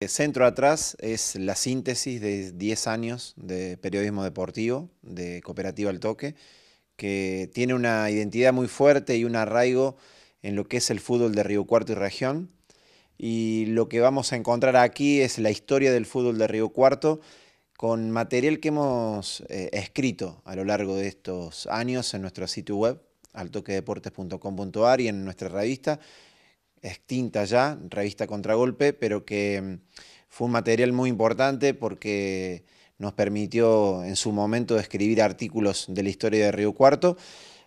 Eh, centro Atrás es la síntesis de 10 años de periodismo deportivo, de Cooperativa al Toque, que tiene una identidad muy fuerte y un arraigo en lo que es el fútbol de Río Cuarto y región. Y lo que vamos a encontrar aquí es la historia del fútbol de Río Cuarto con material que hemos eh, escrito a lo largo de estos años en nuestro sitio web, altoquedeportes.com.ar y en nuestra revista extinta ya, revista Contragolpe, pero que mm, fue un material muy importante porque nos permitió en su momento escribir artículos de la historia de Río Cuarto,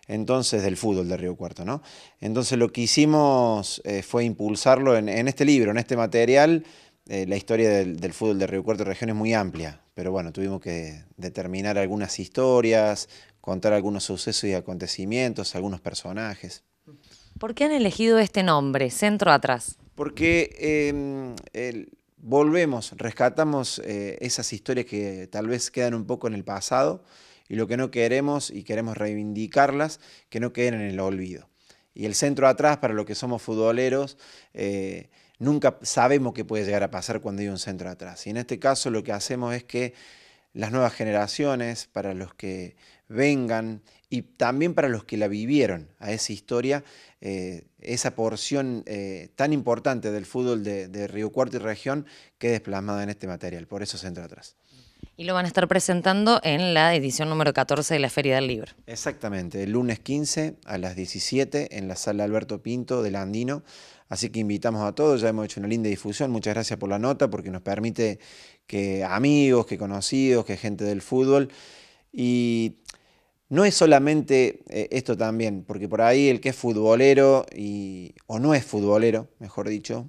entonces del fútbol de Río Cuarto, ¿no? Entonces lo que hicimos eh, fue impulsarlo en, este libro, en este material. Eh, la historia del, fútbol de Río Cuarto Región es muy amplia, pero bueno, tuvimos que determinar algunas historias, contar algunos sucesos y acontecimientos, algunos personajes. ¿Por qué han elegido este nombre, Centro Atrás? Porque em, volvemos, rescatamos eh, esas historias que tal vez quedan un poco en el pasado y lo que no queremos y queremos reivindicarlas, que no queden en el olvido. Y el centro atrás, para los que somos futboleros, eh, nunca sabemos qué puede llegar a pasar cuando hay un centro atrás. Y en este caso lo que hacemos es que las nuevas generaciones, para los que vengan, y también para los que la vivieron a esa historia, eh, esa porción eh, tan importante del fútbol de, de, Río Cuarto y región quede plasmada en este material. Por eso se entra atrás. Y lo van a estar presentando en la edición número 14 de la Feria del Libro. Exactamente, el lunes 15 a las 17 en la sala Alberto Pinto del Andino. Así que invitamos a todos, ya hemos hecho una linda difusión. Muchas gracias por la nota porque nos permite que amigos, que conocidos, que gente del fútbol. Y no es solamente eh, esto también, porque por ahí el que es futbolero y, o no es futbolero, mejor dicho,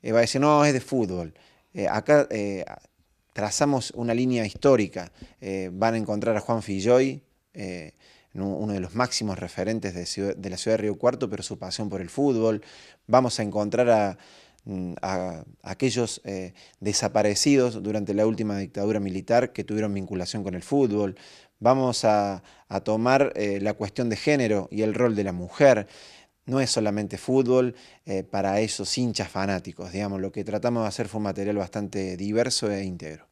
eh, va a decir, no, es de fútbol. Eh, acá trazamos una línea histórica. van a encontrar a Juan Filloy, uno de los máximos referentes de, la ciudad de Río Cuarto, pero su pasión por el fútbol. Vamos a encontrar a mm, aquellos desaparecidos durante la última dictadura militar que tuvieron vinculación con el fútbol. Vamos a, tomar eh, la cuestión de género y el rol de la mujer. No es solamente fútbol eh, para esos hinchas fanáticos, digamos, lo que tratamos de hacer fue un material bastante diverso e íntegro.